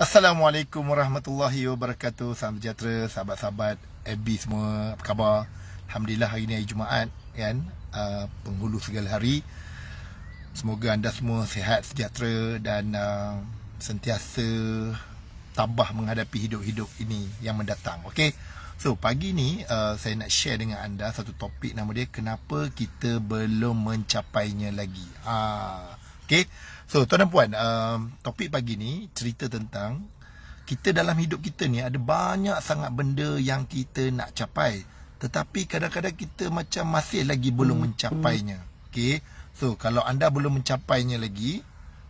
Assalamualaikum warahmatullahi wabarakatuh Salam sejahtera sahabat-sahabat FB semua apa khabar Alhamdulillah hari ini hari Jumaat kan? Uh, penghulu segala hari Semoga anda semua sehat sejahtera Dan uh, sentiasa tabah menghadapi hidup-hidup ini yang mendatang okay? So pagi ni uh, saya nak share dengan anda satu topik nama dia Kenapa kita belum mencapainya lagi uh, Okay So tuan dan puan uh, um, Topik pagi ni cerita tentang Kita dalam hidup kita ni ada banyak sangat benda yang kita nak capai Tetapi kadang-kadang kita macam masih lagi belum hmm. mencapainya Okay So kalau anda belum mencapainya lagi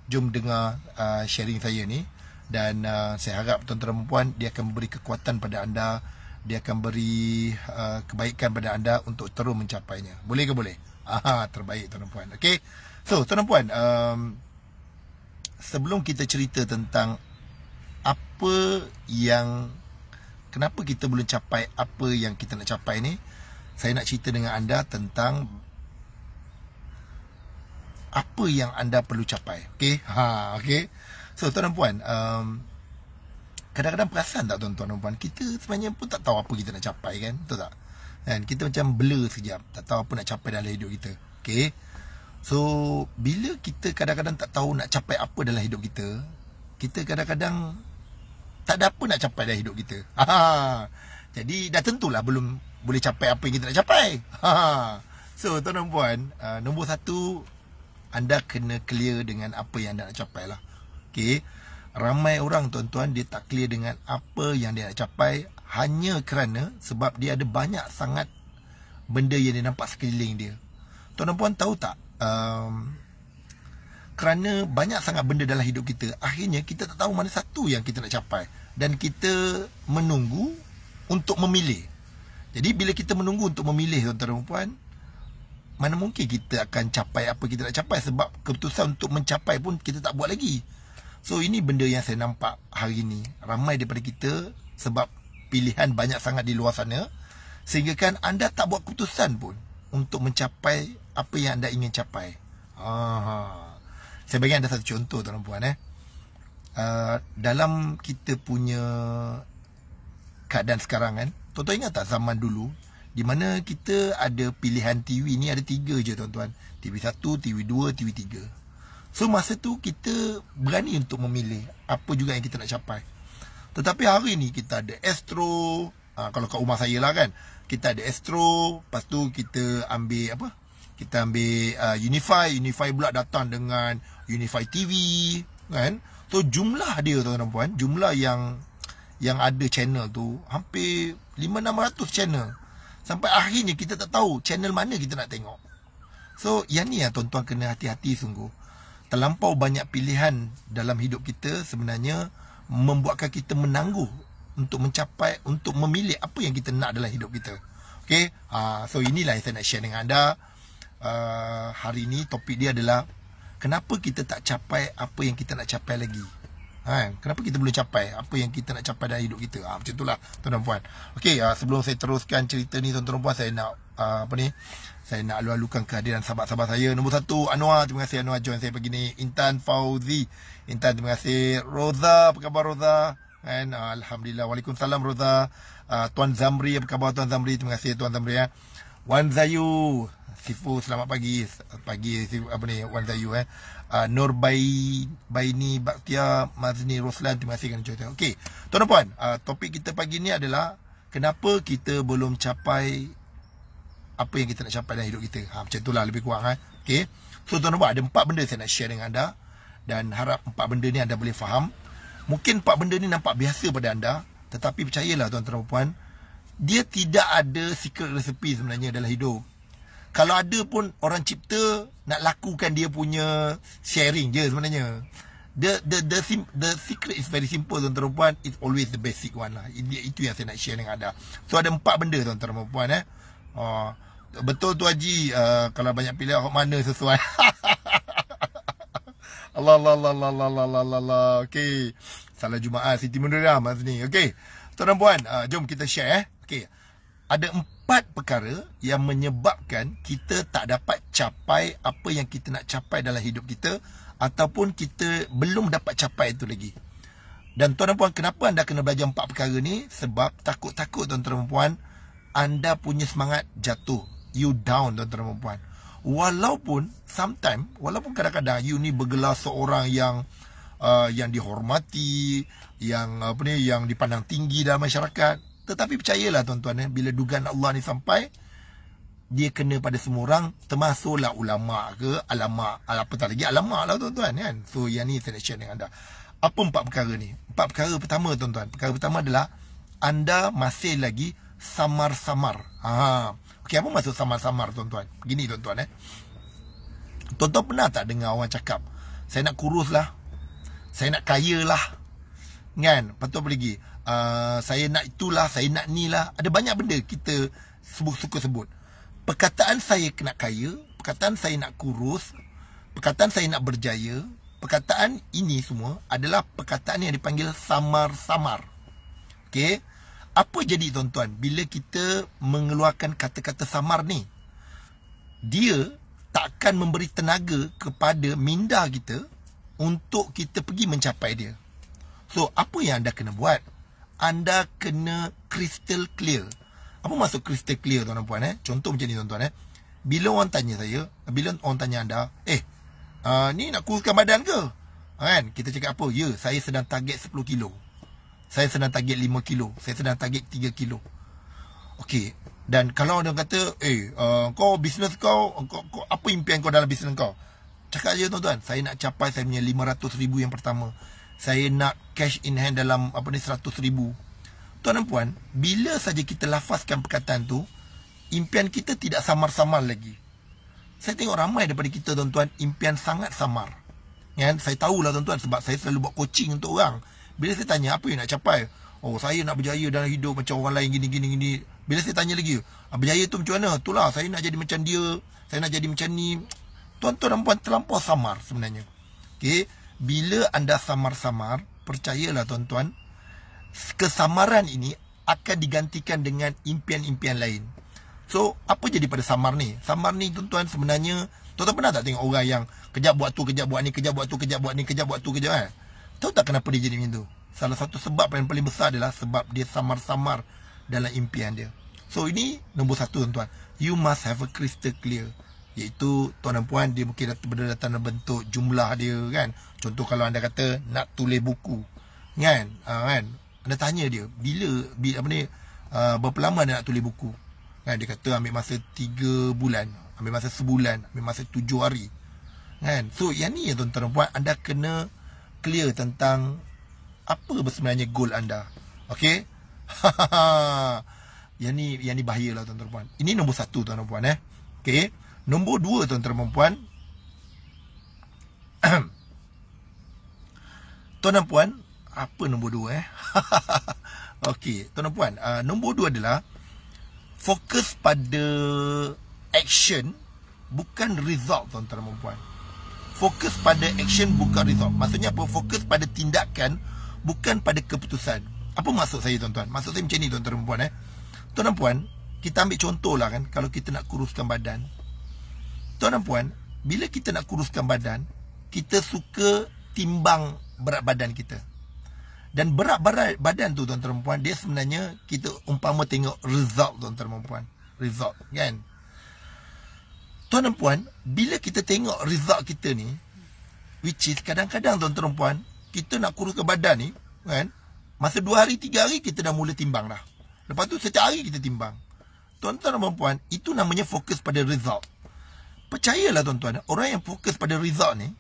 Jom dengar uh, sharing saya ni Dan uh, saya harap tuan dan puan dia akan memberi kekuatan pada anda dia akan beri uh, kebaikan pada anda untuk terus mencapainya. Boleh ke boleh? Aha, terbaik tuan-tuan. okay? So, tuan-tuan, um, sebelum kita cerita tentang apa yang kenapa kita belum capai apa yang kita nak capai ni saya nak cerita dengan anda tentang apa yang anda perlu capai okey ha okey so tuan dan puan um, kadang-kadang perasan tak tuan-tuan dan puan kita sebenarnya pun tak tahu apa kita nak capai kan betul tak kan kita macam blur sekejap tak tahu apa nak capai dalam hidup kita okey So bila kita kadang-kadang tak tahu nak capai apa dalam hidup kita Kita kadang-kadang tak ada apa nak capai dalam hidup kita Haa. Ha. Jadi dah tentulah belum boleh capai apa yang kita nak capai Haa. Ha. So tuan dan puan uh, Nombor satu Anda kena clear dengan apa yang anda nak capai lah okay. Ramai orang tuan-tuan dia tak clear dengan apa yang dia nak capai Hanya kerana sebab dia ada banyak sangat Benda yang dia nampak sekeliling dia Tuan tuan tahu tak um, kerana banyak sangat benda dalam hidup kita akhirnya kita tak tahu mana satu yang kita nak capai dan kita menunggu untuk memilih jadi bila kita menunggu untuk memilih tuan-tuan dan puan mana mungkin kita akan capai apa kita nak capai sebab keputusan untuk mencapai pun kita tak buat lagi so ini benda yang saya nampak hari ini ramai daripada kita sebab pilihan banyak sangat di luar sana sehingga kan anda tak buat keputusan pun untuk mencapai apa yang anda ingin capai. Aha. Saya bagi anda satu contoh tuan puan eh. Uh, dalam kita punya keadaan sekarang kan. Tuan-tuan ingat tak zaman dulu di mana kita ada pilihan TV ni ada tiga je tuan-tuan. TV 1, TV 2, TV 3. So masa tu kita berani untuk memilih apa juga yang kita nak capai. Tetapi hari ni kita ada Astro, uh, kalau kat rumah saya lah kan. Kita ada Astro, lepas tu kita ambil apa? Uh, kita ambil uh, Unify, Unify pula datang dengan Unify TV kan. So jumlah dia tuan-tuan puan, jumlah yang yang ada channel tu hampir 5600 channel. Sampai akhirnya kita tak tahu channel mana kita nak tengok. So yang ni yang tuan-tuan kena hati-hati sungguh. Terlampau banyak pilihan dalam hidup kita sebenarnya membuatkan kita menangguh untuk mencapai untuk memilih apa yang kita nak dalam hidup kita. Okay, uh, ah, so inilah yang saya nak share dengan anda uh, hari ini topik dia adalah kenapa kita tak capai apa yang kita nak capai lagi. Ha, kenapa kita belum capai apa yang kita nak capai dalam hidup kita? Ha, macam itulah tuan dan puan. Okey, uh, sebelum saya teruskan cerita ni tuan dan puan, saya nak uh, apa ni? Saya nak alu-alukan kehadiran sahabat-sahabat saya. Nombor satu, Anwar. Terima kasih Anwar join saya pagi ni. Intan Fauzi. Intan, terima kasih. Roza, apa khabar Roza? And, uh, Alhamdulillah. Waalaikumsalam Roza. Uh, Tuan Zamri, apa khabar Tuan Zamri? Terima kasih Tuan Zamri. Ya. Wan Zayu Sifu selamat pagi Pagi Sifu, apa ni Wan Zayu eh uh, Nur Bai Baini Baktia Mazni Roslan Terima kasih kerana cerita Okey. Tuan dan puan uh, ah, Topik kita pagi ni adalah Kenapa kita belum capai Apa yang kita nak capai dalam hidup kita ha, Macam itulah lebih kurang eh Okay So tuan dan puan ada empat benda saya nak share dengan anda Dan harap empat benda ni anda boleh faham Mungkin empat benda ni nampak biasa pada anda Tetapi percayalah tuan-tuan dan puan-puan dia tidak ada secret recipe sebenarnya dalam hidup. Kalau ada pun orang cipta nak lakukan dia punya sharing je sebenarnya. The the the sim, the secret is very simple tuan-tuan dan puan, it's always the basic one lah. It, itu yang saya nak share dengan anda. So ada empat benda tuan-tuan dan puan eh. Uh, betul tu Haji uh, kalau banyak pilihan awak mana sesuai. Allah Allah Allah Allah Allah Allah Allah Allah. Okay. Salah Jumaat Siti Mundira Mazni. Okey. Tuan-tuan puan, uh, jom kita share eh. Okey. Ada empat perkara yang menyebabkan kita tak dapat capai apa yang kita nak capai dalam hidup kita ataupun kita belum dapat capai itu lagi. Dan tuan-tuan puan, kenapa anda kena belajar empat perkara ni? Sebab takut-takut tuan-tuan puan, anda punya semangat jatuh. You down tuan-tuan puan. Walaupun sometimes, walaupun kadang-kadang you ni bergelar seorang yang uh, yang dihormati, yang apa ni, yang dipandang tinggi dalam masyarakat, tetapi percayalah tuan-tuan eh, Bila dugaan Allah ni sampai Dia kena pada semua orang Termasuklah ulama ke Alamak Apa tak lagi Alamak lah tuan-tuan kan So yang ni saya nak share dengan anda Apa empat perkara ni Empat perkara pertama tuan-tuan Perkara pertama adalah Anda masih lagi Samar-samar ha. Okey apa maksud samar-samar tuan-tuan Begini tuan-tuan eh Tuan-tuan pernah tak dengar orang cakap Saya nak kurus lah Saya nak kaya lah Kan Lepas tu apa lagi Ah, saya nak itulah, saya nak ni lah. Ada banyak benda kita sebut, suka sebut. Perkataan saya nak kaya, perkataan saya nak kurus, perkataan saya nak berjaya, perkataan ini semua adalah perkataan yang dipanggil samar-samar. Okey? Apa jadi tuan-tuan bila kita mengeluarkan kata-kata samar ni? Dia takkan memberi tenaga kepada minda kita untuk kita pergi mencapai dia. So, apa yang anda kena buat? anda kena crystal clear. Apa maksud crystal clear tuan-tuan puan eh? Contoh macam ni tuan-tuan eh. Bila orang tanya saya, bila orang tanya anda, eh, uh, ni nak kuruskan badan ke? Ah, kan? Kita cakap apa? Ya, saya sedang target 10 kilo. Saya sedang target 5 kilo. Saya sedang target 3 kilo. Okey. Dan kalau orang kata, eh, uh, kau bisnes kau, kau, kau, apa impian kau dalam bisnes kau? Cakap je tuan-tuan, saya nak capai saya punya 500 ribu yang pertama saya nak cash in hand dalam apa ni 100 ribu tuan dan puan bila saja kita lafazkan perkataan tu impian kita tidak samar-samar lagi saya tengok ramai daripada kita tuan-tuan impian sangat samar kan saya lah, tuan-tuan sebab saya selalu buat coaching untuk orang bila saya tanya apa yang nak capai oh saya nak berjaya dalam hidup macam orang lain gini gini gini bila saya tanya lagi ah, berjaya tu macam mana itulah saya nak jadi macam dia saya nak jadi macam ni tuan-tuan dan puan terlampau samar sebenarnya Okay bila anda samar-samar, percayalah tuan-tuan, kesamaran ini akan digantikan dengan impian-impian lain. So, apa jadi pada samar ni? Samar ni tuan-tuan sebenarnya, tuan-tuan pernah tak tengok orang yang kejap buat tu, kejap buat ni, kejap buat tu, kejap buat ni, kejap buat tu, kejap kan? Tahu tak kenapa dia jadi macam tu? Salah satu sebab yang paling besar adalah sebab dia samar-samar dalam impian dia. So, ini nombor satu tuan-tuan. You must have a crystal clear iaitu tuan dan puan dia mungkin berada dalam bentuk jumlah dia kan contoh kalau anda kata nak tulis buku kan ha, kan anda tanya dia bila, bila apa ni uh, berapa lama anda nak tulis buku kan dia kata ambil masa 3 bulan ambil masa sebulan ambil masa 7 hari kan so yang ni ya tuan-tuan dan puan anda kena clear tentang apa sebenarnya goal anda Okay Yang ni, yang ni bahaya lah tuan-tuan puan Ini nombor satu tuan-tuan puan eh Okay Nombor dua tuan-tuan dan puan Tuan dan puan Apa nombor dua eh Okey, tuan dan puan uh, Nombor dua adalah Fokus pada action Bukan result tuan-tuan dan puan Fokus pada action bukan result Maksudnya apa? Fokus pada tindakan Bukan pada keputusan Apa maksud saya tuan-tuan? Maksud saya macam ni tuan-tuan dan puan eh Tuan dan puan kita ambil contoh lah kan Kalau kita nak kuruskan badan Tuan dan puan, bila kita nak kuruskan badan, kita suka timbang berat badan kita. Dan berat berat badan tu tuan-tuan dan puan, dia sebenarnya kita umpama tengok result tuan-tuan dan puan. Result, kan? Tuan dan puan, bila kita tengok result kita ni, which is kadang-kadang tuan-tuan dan puan, kita nak kuruskan badan ni, kan? Masa dua hari, tiga hari kita dah mula timbang dah. Lepas tu setiap hari kita timbang. Tuan-tuan dan puan, itu namanya fokus pada result. Percayalah tuan-tuan, orang yang fokus pada result ni,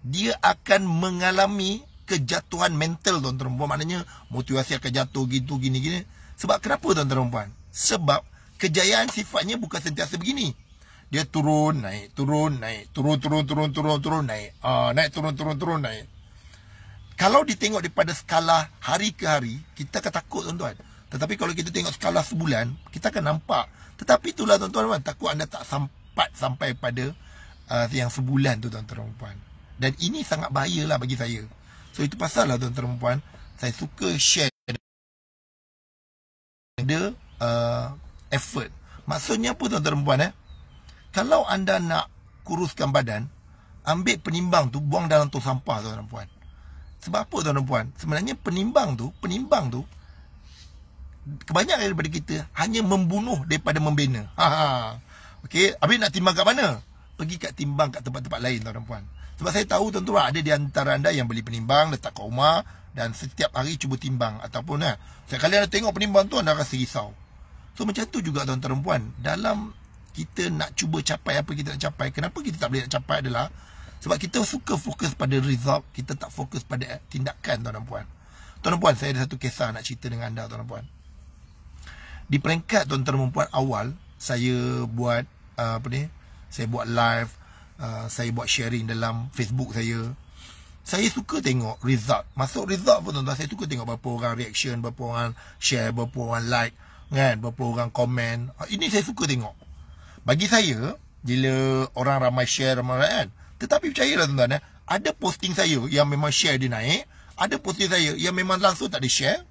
dia akan mengalami kejatuhan mental tuan-tuan perempuan. Maknanya motivasi akan jatuh gitu, gini, gini. Sebab kenapa tuan-tuan perempuan? Sebab kejayaan sifatnya bukan sentiasa begini. Dia turun, naik, turun, naik, turun, turun, turun, turun, turun, naik. Uh, naik, turun, turun, turun, naik. Kalau ditengok daripada skala hari ke hari, kita akan takut tuan-tuan. Tetapi kalau kita tengok skala sebulan, kita akan nampak. Tetapi itulah tuan-tuan, takut anda tak sampai cepat sampai pada uh, yang sebulan tu tuan-tuan perempuan. Dan ini sangat lah bagi saya. So itu pasal lah tuan-tuan perempuan. Saya suka share the uh, effort. Maksudnya apa tuan-tuan perempuan eh? Kalau anda nak kuruskan badan, ambil penimbang tu buang dalam tong sampah tuan-tuan perempuan. Sebab apa tuan-tuan perempuan? Sebenarnya penimbang tu, penimbang tu kebanyakan daripada kita hanya membunuh daripada membina. Ha ha. Okey, habis nak timbang kat mana? Pergi kat timbang kat tempat-tempat lain tuan-tuan puan. Sebab saya tahu tuan-tuan ada di antara anda yang beli penimbang letak kat rumah dan setiap hari cuba timbang ataupun eh. Setiap kali anda tengok penimbang tu anda rasa risau. So macam tu juga tuan-tuan puan, dalam kita nak cuba capai apa kita nak capai, kenapa kita tak boleh nak capai adalah sebab kita suka fokus pada result, kita tak fokus pada tindakan tuan-tuan puan. Tuan-tuan puan, saya ada satu kisah nak cerita dengan anda tuan-tuan puan. Di peringkat tuan-tuan puan awal, saya buat uh, apa ni saya buat live uh, saya buat sharing dalam Facebook saya saya suka tengok result masuk result pun tuan-tuan saya suka tengok berapa orang reaction berapa orang share berapa orang like kan berapa orang komen ah, ini saya suka tengok bagi saya bila orang ramai share ramai kan tetapi percayalah tuan-tuan eh ada posting saya yang memang share dia naik ada posting saya yang memang langsung tak di share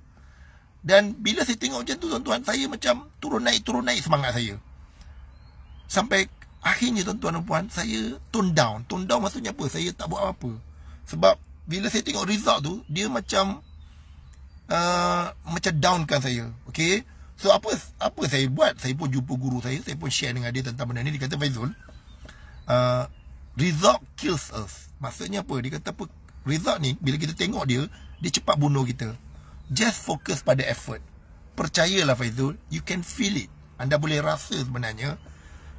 dan bila saya tengok macam tu tuan-tuan Saya macam turun naik turun naik semangat saya Sampai akhirnya tuan-tuan dan puan Saya tone down Tone down maksudnya apa? Saya tak buat apa-apa Sebab bila saya tengok result tu Dia macam uh, Macam downkan saya Okay So apa apa saya buat? Saya pun jumpa guru saya Saya pun share dengan dia tentang benda ni Dia kata Faizul uh, Result kills us Maksudnya apa? Dia kata apa? Result ni bila kita tengok dia Dia cepat bunuh kita Just focus pada effort Percayalah Faizul You can feel it Anda boleh rasa sebenarnya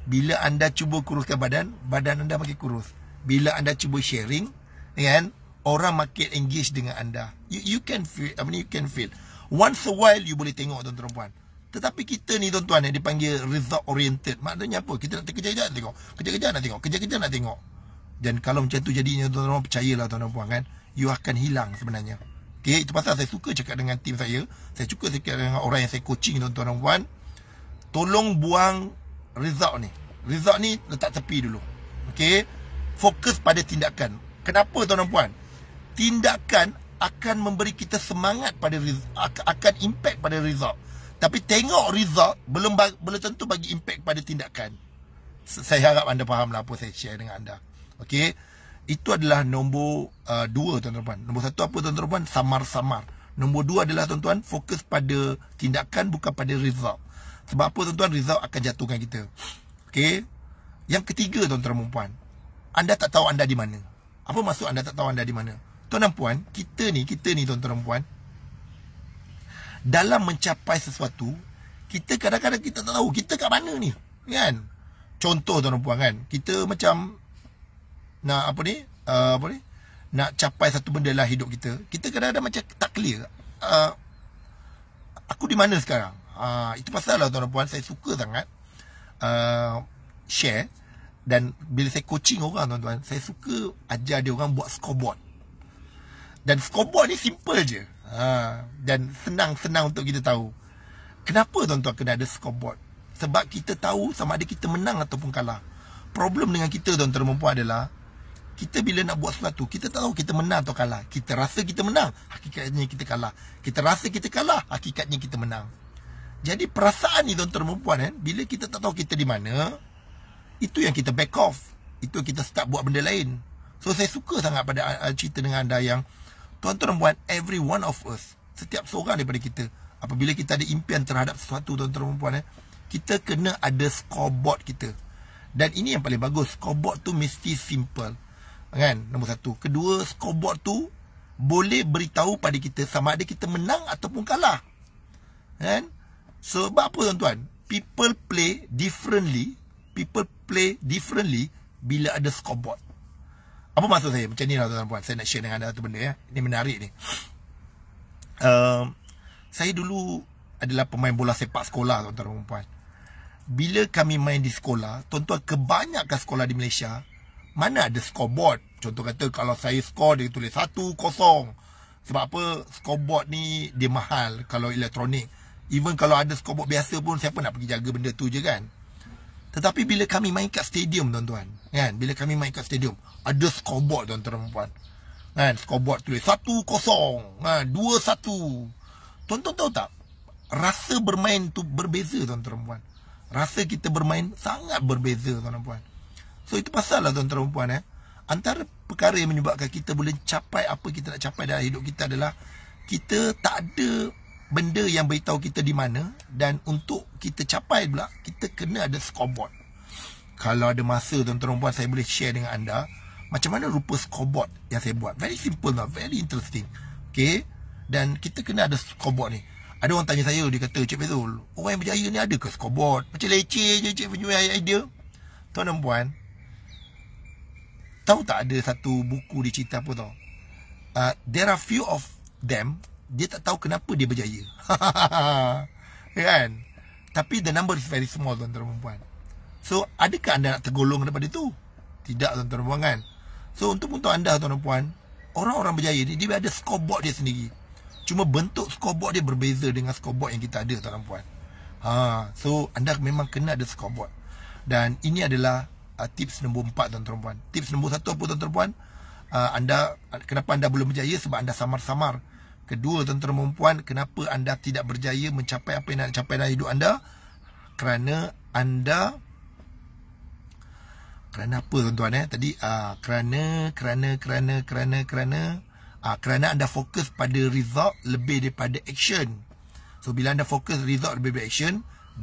Bila anda cuba kuruskan badan Badan anda makin kurus Bila anda cuba sharing kan, Orang makin engage dengan anda You, you can feel I mean, You can feel Once a while you boleh tengok tuan-tuan puan tetapi kita ni tuan-tuan yang dipanggil result oriented Maknanya apa? Kita nak kerja kejar nak tengok Kerja kejar nak tengok Kerja kejar nak tengok Dan kalau macam tu jadinya tuan-tuan Percayalah tuan-tuan kan You akan hilang sebenarnya Okay, itu pasal saya suka cakap dengan tim saya. Saya suka cakap dengan orang yang saya coaching tuan-tuan dan Tolong buang result ni. Result ni letak tepi dulu. Okay. Fokus pada tindakan. Kenapa tuan-tuan puan? Tindakan akan memberi kita semangat pada akan impact pada result. Tapi tengok result belum belum tentu bagi impact pada tindakan. Saya harap anda fahamlah apa saya share dengan anda. Okay. Itu adalah nombor uh, dua tuan-tuan Nombor satu apa tuan-tuan? Samar-samar Nombor dua adalah tuan-tuan Fokus pada tindakan bukan pada result Sebab apa tuan-tuan? Result akan jatuhkan kita Okey. Yang ketiga tuan-tuan perempuan Anda tak tahu anda di mana Apa maksud anda tak tahu anda di mana? Tuan dan puan, kita ni, kita ni tuan-tuan perempuan Dalam mencapai sesuatu Kita kadang-kadang kita tak tahu kita kat mana ni Kan? Contoh tuan-tuan perempuan kan Kita macam nak apa ni? Uh, apa ni? Nak capai satu benda lah hidup kita. Kita kadang ada macam tak clear. Uh, aku di mana sekarang? Uh, itu pasal lah tuan puan saya suka sangat uh, share dan bila saya coaching orang tuan-tuan, saya suka ajar dia orang buat scoreboard. Dan scoreboard ni simple je. Uh, dan senang-senang untuk kita tahu. Kenapa tuan-tuan kena ada scoreboard? Sebab kita tahu sama ada kita menang ataupun kalah. Problem dengan kita tuan-tuan dan puan adalah kita bila nak buat sesuatu, kita tak tahu kita menang atau kalah. Kita rasa kita menang, hakikatnya kita kalah. Kita rasa kita kalah, hakikatnya kita menang. Jadi perasaan ni tuan-tuan perempuan eh, bila kita tak tahu kita di mana, itu yang kita back off. Itu yang kita start buat benda lain. So saya suka sangat pada uh, uh, cerita dengan anda yang tuan-tuan perempuan, every one of us, setiap seorang daripada kita, apabila kita ada impian terhadap sesuatu tuan-tuan perempuan eh, kita kena ada scoreboard kita. Dan ini yang paling bagus, scoreboard tu mesti simple kan nombor satu kedua scoreboard tu boleh beritahu pada kita sama ada kita menang ataupun kalah kan sebab apa tuan-tuan people play differently people play differently bila ada scoreboard apa maksud saya macam ni lah tuan-tuan saya nak share dengan anda satu benda ya ini menarik ni um, saya dulu adalah pemain bola sepak sekolah tuan-tuan dan puan bila kami main di sekolah tuan-tuan kebanyakan sekolah di Malaysia mana ada scoreboard contoh kata kalau saya skor dia tulis 1 kosong sebab apa scoreboard ni dia mahal kalau elektronik even kalau ada scoreboard biasa pun siapa nak pergi jaga benda tu je kan tetapi bila kami main kat stadium tuan-tuan kan bila kami main kat stadium ada scoreboard tuan-tuan dan puan kan scoreboard tulis 1 kosong kan 2 satu tuan-tuan tahu tak rasa bermain tu berbeza tuan-tuan dan puan rasa kita bermain sangat berbeza tuan-tuan dan puan So itu pasal lah tuan-tuan perempuan eh. Antara perkara yang menyebabkan kita boleh capai apa kita nak capai dalam hidup kita adalah kita tak ada benda yang beritahu kita di mana dan untuk kita capai pula kita kena ada scoreboard. Kalau ada masa tuan-tuan perempuan saya boleh share dengan anda macam mana rupa scoreboard yang saya buat. Very simple lah, very interesting. Okay? Dan kita kena ada scoreboard ni. Ada orang tanya saya, dia kata, Cik Fazul, orang yang berjaya ni ada ke scoreboard? Macam leceh je Cik punya idea. Tuan-tuan perempuan, tahu tak ada satu buku dia cerita apa tau uh, there are few of them dia tak tahu kenapa dia berjaya ya kan tapi the number is very small tuan-tuan dan puan so adakah anda nak tergolong daripada itu tidak tuan-tuan dan kan so untuk untuk anda tuan-tuan dan orang-orang berjaya dia, dia ada scoreboard dia sendiri cuma bentuk scoreboard dia berbeza dengan scoreboard yang kita ada tuan-tuan dan ha so anda memang kena ada scoreboard dan ini adalah Ah, tips nombor empat tuan-tuan. Tips nombor satu apa tuan-tuan? Uh, anda kenapa anda belum berjaya sebab anda samar-samar. Kedua tuan-tuan perempuan, kenapa anda tidak berjaya mencapai apa yang nak capai dalam hidup anda? Kerana anda kerana apa tuan-tuan eh? Tadi uh, kerana kerana kerana kerana kerana uh, kerana anda fokus pada result lebih daripada action. So bila anda fokus result lebih daripada action,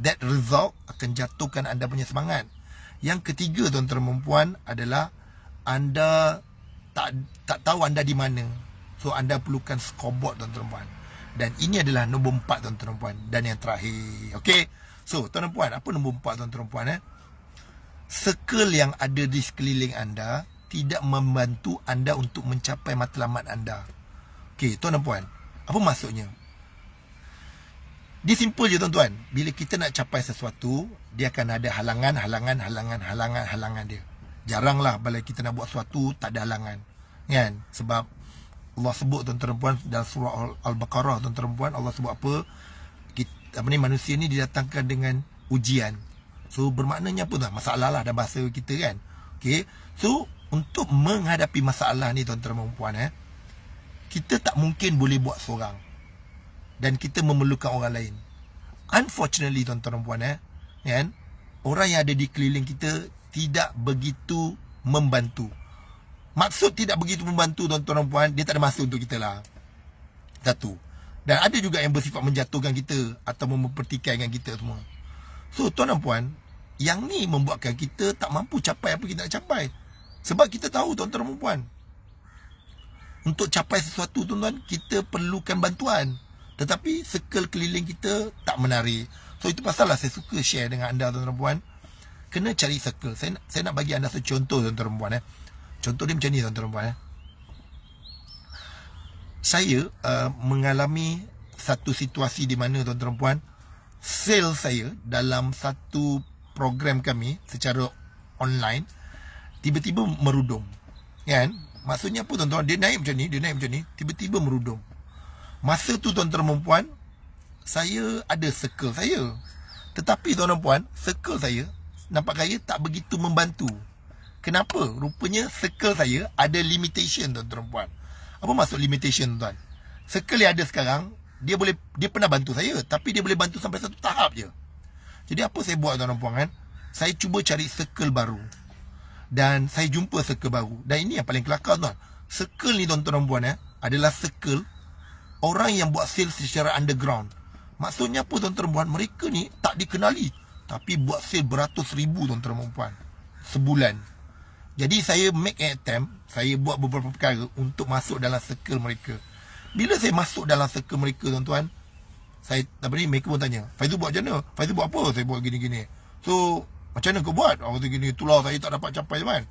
that result akan jatuhkan anda punya semangat. Yang ketiga tuan-tuan dan puan adalah anda tak tak tahu anda di mana. So anda perlukan scoreboard tuan-tuan dan puan. Dan ini adalah nombor empat tuan-tuan dan puan dan yang terakhir. Okey. So tuan-tuan dan puan, apa nombor empat tuan-tuan dan puan eh? Circle yang ada di sekeliling anda tidak membantu anda untuk mencapai matlamat anda. Okey, tuan-tuan dan puan. Apa maksudnya? Di simple je tuan-tuan. Bila kita nak capai sesuatu, dia akan ada halangan, halangan, halangan, halangan, halangan dia. Jaranglah bila kita nak buat sesuatu, tak ada halangan. Kan? Sebab Allah sebut tuan-tuan puan dalam surah Al-Baqarah tuan-tuan puan Allah sebut apa? Kita, apa ni manusia ni didatangkan dengan ujian. So bermaknanya apa tuan? Masalah lah dalam bahasa kita kan. Okay. So untuk menghadapi masalah ni tuan-tuan puan eh. Kita tak mungkin boleh buat seorang dan kita memerlukan orang lain. Unfortunately tuan-tuan dan puan eh, kan? Orang yang ada di keliling kita tidak begitu membantu. Maksud tidak begitu membantu tuan-tuan dan puan, dia tak ada masa untuk kita lah. Satu. Dan ada juga yang bersifat menjatuhkan kita atau mempertikaikan kita semua. So tuan dan puan, yang ni membuatkan kita tak mampu capai apa kita nak capai. Sebab kita tahu tuan-tuan dan puan, untuk capai sesuatu tuan-tuan, kita perlukan bantuan. Tetapi circle keliling kita tak menarik. So itu pasal lah saya suka share dengan anda tuan-tuan puan. Kena cari circle. Saya nak, saya nak bagi anda satu contoh tuan-tuan puan eh. Contoh dia macam ni tuan-tuan puan eh. Saya uh, mengalami satu situasi di mana tuan-tuan puan sale saya dalam satu program kami secara online tiba-tiba merudum. Kan? Maksudnya apa tuan-tuan? Dia naik macam ni, dia naik macam ni, tiba-tiba merudum. Masa tu tuan-tuan dan puan Saya ada circle saya Tetapi tuan-tuan dan puan Circle saya Nampak kaya tak begitu membantu Kenapa? Rupanya circle saya ada limitation tuan-tuan dan puan Apa maksud limitation tuan-tuan? Circle yang ada sekarang Dia boleh dia pernah bantu saya Tapi dia boleh bantu sampai satu tahap je Jadi apa saya buat tuan-tuan dan puan kan? Saya cuba cari circle baru Dan saya jumpa circle baru Dan ini yang paling kelakar tuan Circle ni tuan-tuan dan puan eh, Adalah circle orang yang buat sales secara underground. Maksudnya apa tuan-tuan perempuan? Mereka ni tak dikenali. Tapi buat sale beratus ribu tuan-tuan perempuan. Sebulan. Jadi saya make an attempt. Saya buat beberapa perkara untuk masuk dalam circle mereka. Bila saya masuk dalam circle mereka tuan-tuan. Saya, apa ni, mereka pun tanya. Faizu buat macam mana? Faizu buat apa? Saya buat gini-gini. So, macam mana kau buat? Oh, tu gini. Itulah saya tak dapat capai tuan-tuan.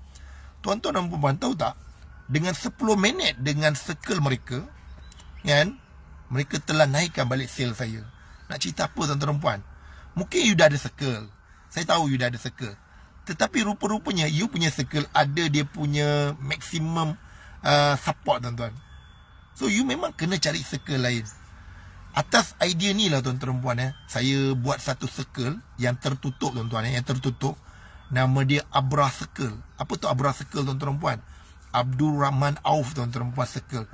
Tuan-tuan dan perempuan tahu tak? Dengan 10 minit dengan circle mereka kan mereka telah naikkan balik sale saya nak cerita apa tuan-tuan dan puan mungkin you dah ada circle saya tahu you dah ada circle tetapi rupa-rupanya you punya circle ada dia punya maksimum uh, support tuan-tuan so you memang kena cari circle lain atas idea ni lah tuan-tuan dan puan eh. saya buat satu circle yang tertutup tuan-tuan eh. yang tertutup nama dia Abra Circle apa tu Abra Circle tuan-tuan dan puan Abdul Rahman Auf tuan-tuan dan puan circle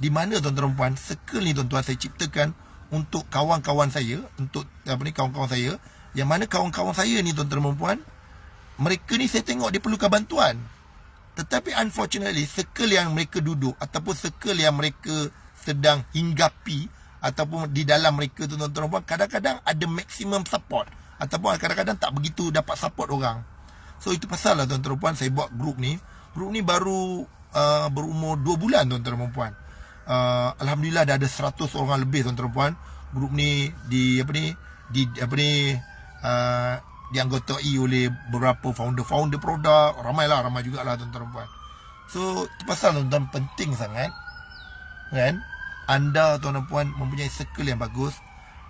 di mana tuan-tuan dan puan circle ni tuan-tuan saya ciptakan untuk kawan-kawan saya untuk apa ni kawan-kawan saya yang mana kawan-kawan saya ni tuan-tuan dan puan mereka ni saya tengok dia perlukan bantuan tetapi unfortunately circle yang mereka duduk ataupun circle yang mereka sedang hinggapi ataupun di dalam mereka tuan-tuan dan puan kadang-kadang ada maximum support ataupun kadang-kadang tak begitu dapat support orang so itu pasal lah tuan-tuan dan puan saya buat grup ni grup ni baru uh, berumur 2 bulan tuan-tuan dan puan uh, alhamdulillah dah ada 100 orang lebih tuan-tuan dan puan grup ni di apa ni di apa ni uh, dianggotai oleh beberapa founder-founder produk ramailah ramai jugalah tuan-tuan dan puan so terpasal tuan-tuan penting sangat kan anda tuan-tuan dan puan mempunyai circle yang bagus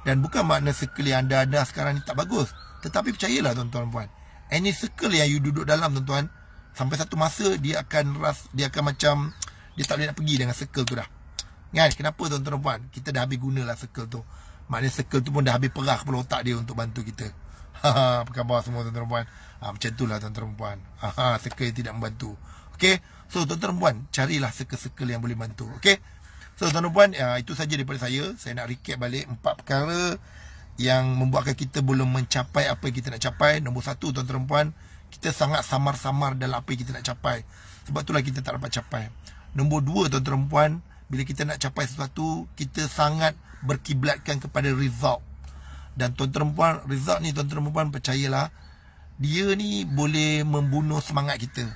dan bukan makna circle yang anda ada sekarang ni tak bagus tetapi percayalah tuan-tuan dan puan any circle yang you duduk dalam tuan-tuan sampai satu masa dia akan ras dia akan macam dia tak boleh nak pergi dengan circle tu dah Kan? Kenapa tuan-tuan puan? Kita dah habis gunalah circle tu. Maknanya circle tu pun dah habis perah kepala otak dia untuk bantu kita. Haha, Apa khabar semua tuan-tuan puan? Ha, macam itulah tuan-tuan puan. Ha, ha, circle yang tidak membantu. Okay? So tuan-tuan puan, carilah circle-circle yang boleh bantu. Okay? So tuan-tuan puan, ya, itu saja daripada saya. Saya nak recap balik empat perkara yang membuatkan kita belum mencapai apa yang kita nak capai. Nombor satu tuan-tuan puan, kita sangat samar-samar dalam apa yang kita nak capai. Sebab itulah kita tak dapat capai. Nombor dua tuan-tuan puan, bila kita nak capai sesuatu kita sangat berkiblatkan kepada result dan tuan-tuan perempuan result ni tuan-tuan perempuan percayalah dia ni boleh membunuh semangat kita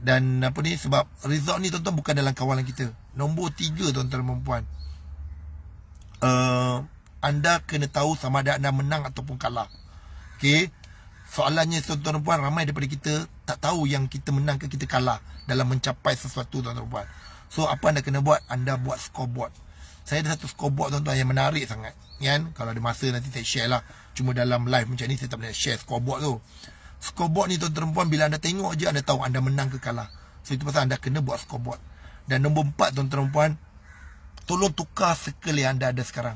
dan apa ni sebab result ni tuan-tuan bukan dalam kawalan kita nombor tiga tuan-tuan perempuan uh, anda kena tahu sama ada anda menang ataupun kalah okay soalannya tuan-tuan perempuan ramai daripada kita tak tahu yang kita menang ke kita kalah dalam mencapai sesuatu tuan-tuan perempuan So apa anda kena buat Anda buat scoreboard Saya ada satu scoreboard tuan-tuan yang menarik sangat kan? Kalau ada masa nanti saya share lah Cuma dalam live macam ni saya tak boleh share scoreboard tu Scoreboard ni tuan-tuan perempuan Bila anda tengok je anda tahu anda menang ke kalah So itu pasal anda kena buat scoreboard Dan nombor empat tuan-tuan perempuan Tolong tukar circle yang anda ada sekarang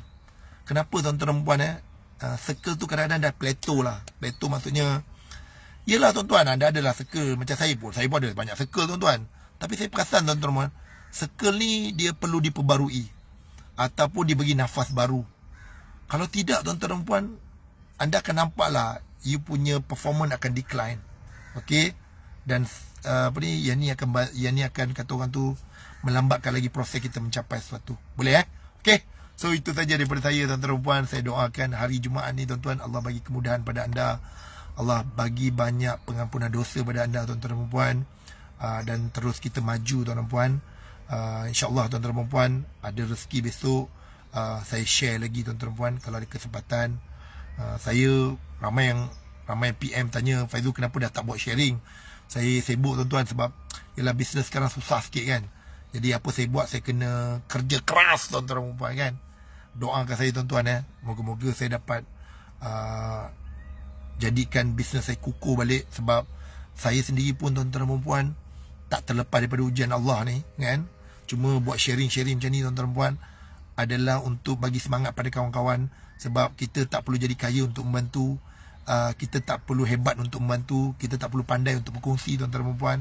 Kenapa tuan-tuan perempuan eh Uh, circle tu kadang-kadang dah plateau lah Plateau maksudnya Yelah tuan-tuan Anda adalah circle Macam saya pun Saya pun ada banyak circle tuan-tuan Tapi saya perasan tuan-tuan circle ni dia perlu diperbarui ataupun diberi nafas baru. Kalau tidak tuan-tuan dan puan, anda akan nampaklah you punya performance akan decline. okay? Dan uh, apa ni? Yang ni akan yang ni akan kata orang tu melambatkan lagi proses kita mencapai sesuatu. Boleh eh? Okey. So itu saja daripada saya tuan-tuan dan puan. Saya doakan hari Jumaat ni tuan-tuan Allah bagi kemudahan pada anda. Allah bagi banyak pengampunan dosa pada anda tuan-tuan dan puan. Uh, dan terus kita maju tuan-tuan dan puan uh, insyaAllah tuan-tuan perempuan ada rezeki besok uh, saya share lagi tuan-tuan perempuan kalau ada kesempatan uh, saya ramai yang ramai PM tanya Faizul kenapa dah tak buat sharing saya sibuk tuan-tuan sebab ialah bisnes sekarang susah sikit kan jadi apa saya buat saya kena kerja keras tuan-tuan perempuan kan doakan saya tuan-tuan eh moga-moga saya dapat uh, jadikan bisnes saya kukuh balik sebab saya sendiri pun tuan-tuan perempuan tak terlepas daripada ujian Allah ni kan cuma buat sharing-sharing macam ni tuan-tuan puan adalah untuk bagi semangat pada kawan-kawan sebab kita tak perlu jadi kaya untuk membantu uh, kita tak perlu hebat untuk membantu kita tak perlu pandai untuk berkongsi tuan-tuan puan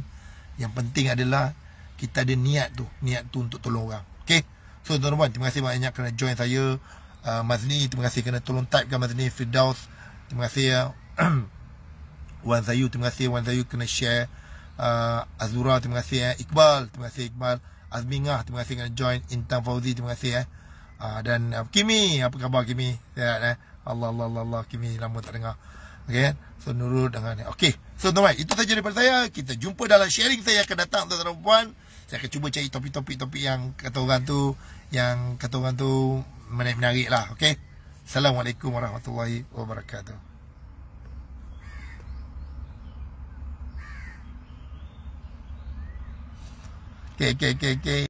yang penting adalah kita ada niat tu niat tu untuk tolong orang okey so tuan-tuan puan terima kasih banyak kerana join saya uh, Mazni terima kasih kerana tolong typekan Mazni Firdaus terima kasih uh, Wan Zayu terima kasih Wan Zayu kena share uh, Azura terima kasih uh, Iqbal terima kasih Iqbal Azmingah terima kasih kerana join Intan Fauzi terima kasih eh. Uh, dan uh, Kimi apa khabar Kimi? Sihat eh. Allah Allah Allah, Allah Kimi lama tak dengar. Okey. Eh? So Nurul dengan ni. Okey. So tuan itu saja daripada saya. Kita jumpa dalam sharing saya akan datang tuan-tuan puan. Saya akan cuba cari topi topi topi yang kata orang tu yang kata orang tu menarik-menarik lah. Okey. Assalamualaikum warahmatullahi wabarakatuh. 给给给给。